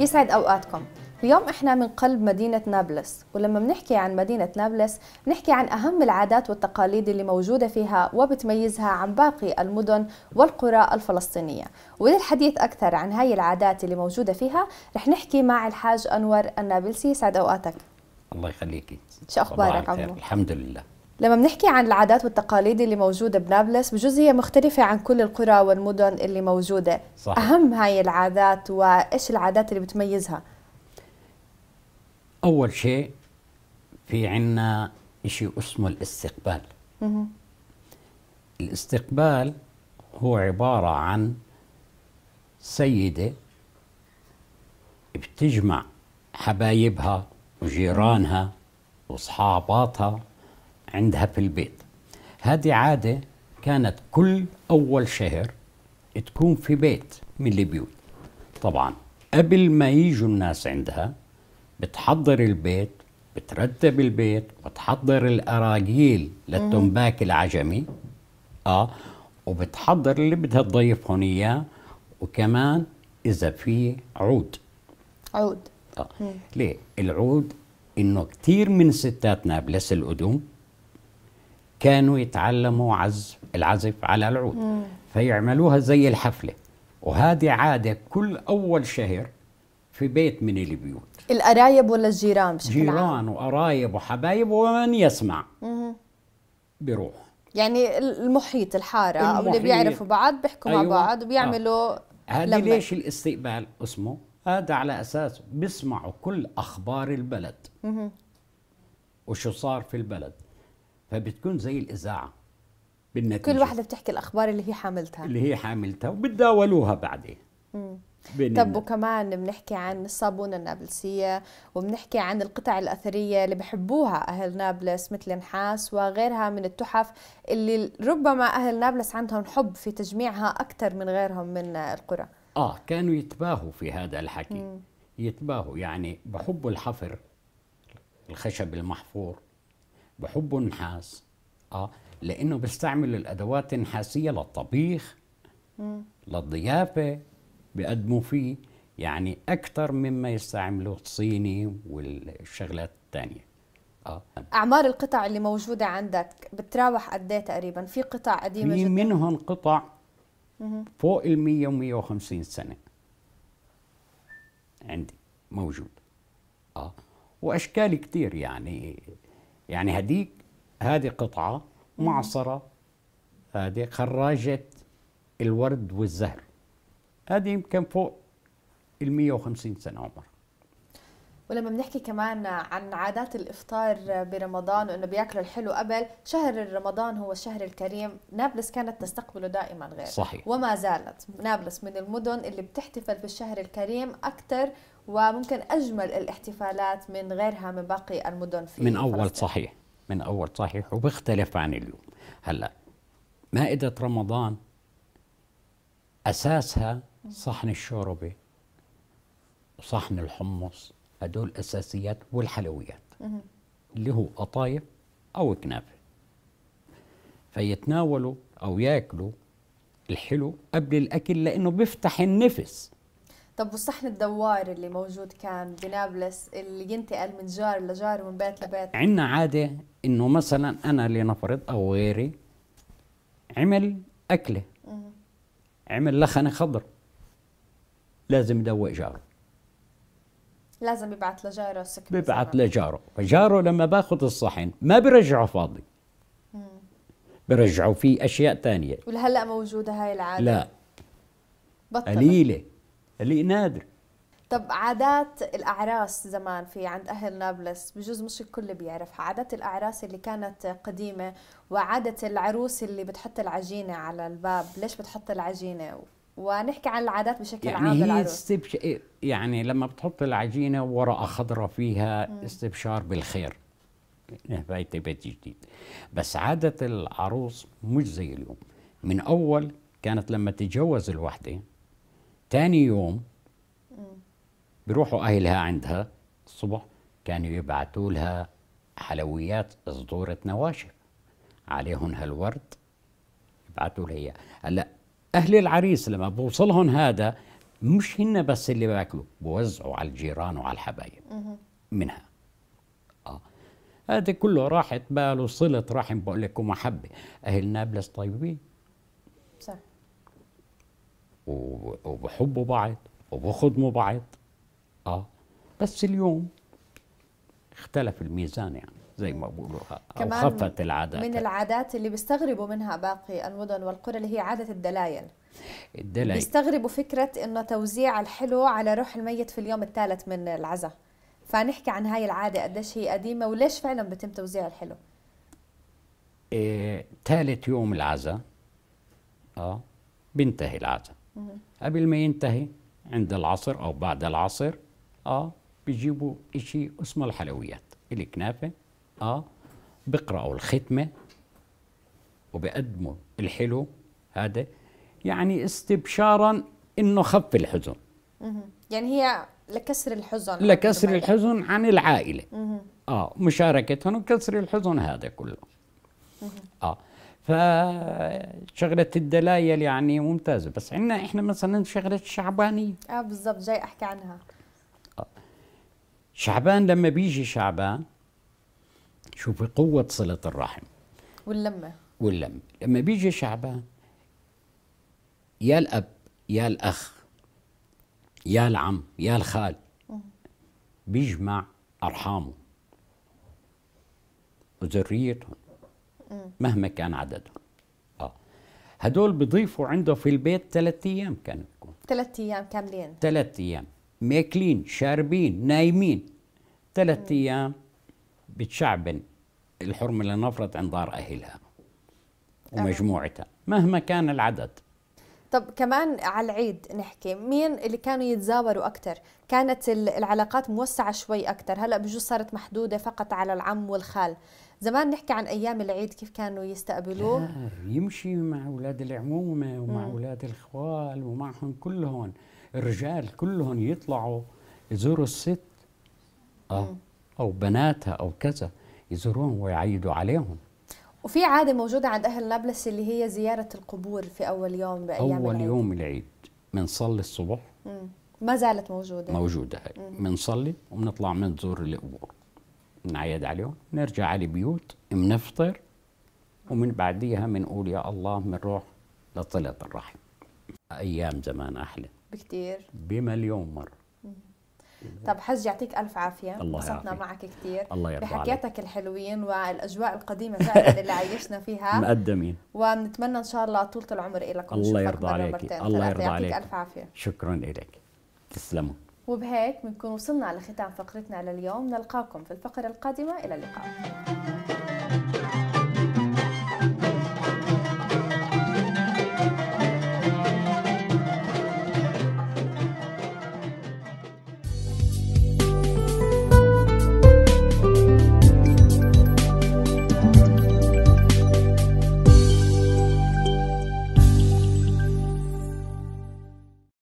يسعد اوقاتكم اليوم احنا من قلب مدينة نابلس ولما بنحكي عن مدينة نابلس بنحكي عن اهم العادات والتقاليد اللي موجودة فيها وبتميزها عن باقي المدن والقرى الفلسطينية وللحديث اكثر عن هاي العادات اللي موجودة فيها رح نحكي مع الحاج انور النابلسي يسعد اوقاتك الله يخليكي شو اخبارك عمو الحمد لله لما بنحكي عن العادات والتقاليد اللي موجوده بنابلس بجوز هي مختلفه عن كل القرى والمدن اللي موجوده صحيح. اهم هاي العادات وايش العادات اللي بتميزها اول شيء في عنا شيء اسمه الاستقبال الاستقبال هو عباره عن سيده بتجمع حبايبها وجيرانها واصحاباتها عندها في البيت هذه عادة كانت كل أول شهر تكون في بيت من البيوت طبعا قبل ما يجوا الناس عندها بتحضر البيت بترتب البيت وتحضر الأراجيل للتنباك العجمي آه وبتحضر اللي بدها تضيفهم إياه وكمان إذا في عود عود آه. ليه؟ العود إنه كثير من ستاتنا بلس القدوم كانوا يتعلموا عزف العزف على العود مم. فيعملوها زي الحفلة وهذه عادة كل أول شهر في بيت من البيوت القرايب ولا الجيران بشكل جيران وقرايب وحبايب ومن يسمع مم. يعني المحيط الحارة المحيط. اللي بيعرفوا بعض بيحكوا أيوة. مع بعض وبيعملوا آه. هذا ليش الاستقبال اسمه هذا على أساس بيسمعوا كل أخبار البلد مم. وشو صار في البلد فبتكون زي الاذاعه بالنتيجه كل واحده بتحكي الاخبار اللي هي حاملتها اللي هي حاملتها وبتداولوها بعدين طب وكمان بنحكي عن الصابونه النابلسيه وبنحكي عن القطع الاثريه اللي بحبوها اهل نابلس مثل النحاس وغيرها من التحف اللي ربما اهل نابلس عندهم حب في تجميعها اكثر من غيرهم من القرى اه كانوا يتباهوا في هذا الحكي مم. يتباهوا يعني بحبوا الحفر الخشب المحفور بحبه النحاس اه لانه بيستعمل الادوات النحاسيه للطبيخ مم. للضيافه بيقدموا فيه يعني اكثر مما يستعملوا الصيني والشغلات الثانيه آه. اعمار القطع اللي موجوده عندك بتراوح قد ايه تقريبا في قطع قديمه في جدا منهم قطع مم. فوق ال 100 و 150 سنه عندي موجود اه واشكال كثير يعني يعني هديك هذه قطعة معصرة هذه خراجة الورد والزهر هذه يمكن فوق ال 150 سنة عمرها ولما بنحكي كمان عن عادات الافطار برمضان وانه بياكلوا الحلو قبل شهر رمضان هو الشهر الكريم نابلس كانت تستقبله دائما غير صحيح. وما زالت نابلس من المدن اللي بتحتفل بالشهر الكريم اكثر وممكن اجمل الاحتفالات من غيرها من باقي المدن في من اول فلسطين. صحيح من اول صحيح وبيختلف عن اليوم هلا مائده رمضان اساسها صحن الشوربه وصحن الحمص هدول أساسيات والحلويات اللي هو قطايف أو كنافة فيتناولوا أو ياكلوا الحلو قبل الأكل لأنه بيفتح النفس طب والصحن الدوار اللي موجود كان بنابلس اللي ينتقل من جار لجار ومن بيت لبيت عندنا عادة إنه مثلا أنا لنفرض أو غيري عمل أكلة عمل لخنة خضر لازم يدوق جاره لازم يبعث لجاره السكر بيبعث لجاره فجاره لما باخذ الصحن ما برجعه فاضي برجعوا فيه اشياء ثانيه ولهلا موجوده هاي العاده لا بطلت. قليله قليل نادر طب عادات الاعراس زمان في عند اهل نابلس بجوز مش الكل بيعرفها عادات الاعراس اللي كانت قديمه وعاده العروس اللي بتحط العجينه على الباب ليش بتحط العجينه ونحكي عن العادات بشكل يعني عام هي استبش... يعني لما بتحط العجينه ورقه خضراء فيها مم. استبشار بالخير إيه، بيت بيت جديد بس عاده العروس مش زي اليوم من اول كانت لما تتجوز الوحده تاني يوم بيروحوا اهلها عندها الصبح كانوا يبعثوا لها حلويات صدورة نواشف عليهم هالورد يبعثوا لها هلا أهل العريس لما بوصلهم هذا مش هن بس اللي باكلوا بوزعوا على الجيران وعلى الحبايب منها آه. هذا كله راحت بال وصلة رحم بقول لك ومحبة أهل نابلس طيبين صح وبحبوا بعض وبخدموا بعض آه بس اليوم اختلف الميزان يعني زي ما بيقولوها او خفت العادات من العادات اللي بيستغربوا منها باقي المدن والقرى اللي هي عاده الدلايل الدلايل بيستغربوا فكره انه توزيع الحلو على روح الميت في اليوم الثالث من العزاء فنحكي عن هاي العاده قديش هي قديمه وليش فعلا بتم توزيع الحلو إيه، ثالث إيه يوم العزاء اه بينتهي العزاء قبل ما ينتهي عند العصر او بعد العصر اه بيجيبوا شيء اسمه الحلويات الكنافه الحلقه بقرأوا الختمه وبقدموا الحلو هذا يعني استبشارا انه خف الحزن يعني هي لكسر الحزن لكسر الحزن عن العائله اه مشاركتهم وكسر الحزن هذا كله اه فشغلة الدلايل يعني ممتازة بس عندنا احنا مثلا شغلة الشعبانية اه بالضبط جاي احكي عنها آه، شعبان لما بيجي شعبان شوفي قوة صلة الرحم واللمة واللمة لما بيجي شعبان يا الأب يا الأخ يا العم يا الخال بيجمع أرحامه وذريتهم مهما كان عددهم آه. هدول بضيفوا عنده في البيت ثلاث أيام كانوا يكون ثلاث أيام كاملين ثلاث أيام ماكلين شاربين نايمين ثلاث أيام بتشعبن الحرمة لنفرض عن دار أهلها ومجموعتها مهما كان العدد طب كمان على العيد نحكي مين اللي كانوا يتزاوروا اكثر كانت العلاقات موسعه شوي اكثر هلا بجوز صارت محدوده فقط على العم والخال زمان نحكي عن ايام العيد كيف كانوا يستقبلوه يمشي مع اولاد العمومه ومع اولاد الخوال ومعهم كلهم الرجال كلهم يطلعوا يزوروا الست اه او بناتها او كذا يزوروهم ويعيدوا عليهم وفي عادة موجودة عند أهل نابلس اللي هي زيارة القبور في أول يوم بأيام أول العيد. يوم العيد بنصلي الصبح مم. ما زالت موجودة موجودة هاي بنصلي وبنطلع بنزور القبور بنعيد عليهم بنرجع على البيوت بنفطر ومن بعديها بنقول يا الله بنروح لطلة الرحم أيام زمان أحلى بكتير بمليون مرة طب حج يعطيك الف عافيه انبسطنا معك كثير الله يرضى بحكياتك عليك. الحلوين والاجواء القديمه فعلا اللي عايشنا فيها مقدمين ونتمنى ان شاء الله طولة العمر لكم الله يرضى عليك الله يرضى عليك يعطيك الف عافيه شكرا لك تسلموا وبهيك بنكون وصلنا لختام فقرتنا لليوم نلقاكم في الفقرة القادمة إلى اللقاء